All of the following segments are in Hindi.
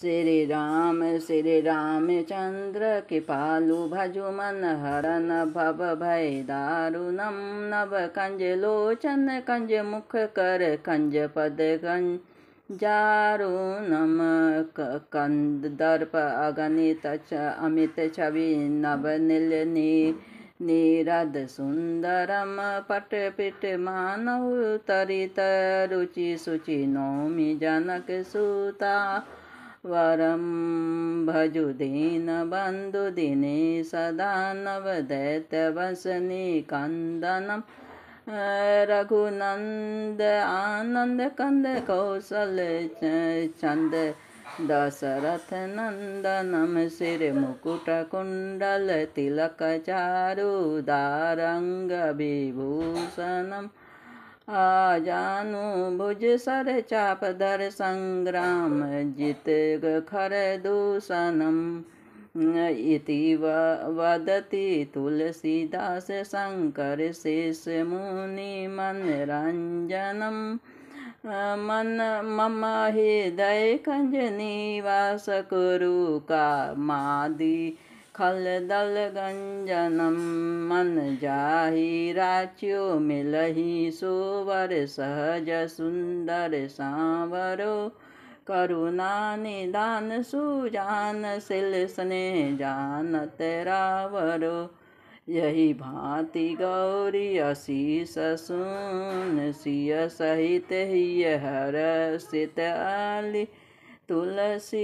श्री राम श्री चंद्र कृपालु भजु मन हरन भव भय दारुणं नव कंज लोचन कंज मुख कर कंज पद नम कंद दर्प अगणित च अमित छवि नी नीरद पिट मानव तरित रुचि शुचि जनक सुता वरं भजुदीन बन्धुदिने सदा नवदैत्यवसने कन्दनं रघुनन्द आनन्दकन्द कौशल चन्द दशरथनन्दनं श्रीमुकुटकुण्डलतिलकचारुदारङ्गविभूषणम् आ जानु भुज सर चाप दर संग्राम जित खर दूषणम इति वदति तुलसीदास शङ्कर शेषमुनिमनरञ्जनं मन मम हृदय कञ्जनीवासकुरुका मादि खलदल गंजनम मन जाही राच्यो मिलही सोवर सहज सुंदर सांवरो करुणा निदान सुजान सिल स्नेह जान तेरावरो यही भांति गौरी अशीष सुन सिय सहित ही हर सित आली तुलसी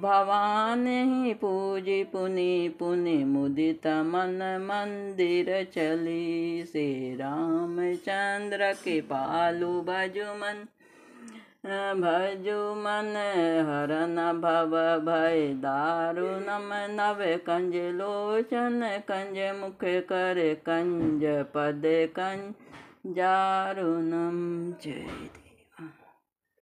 भवानी पूजी पुनि पुनि मुदित मन मंदिर चली से रामचंद्र के पालु भजु मन भजु मन न भव भय दारुणम नव कंज लोचन कंज मुख कर कंज पद कंज जारुणम जय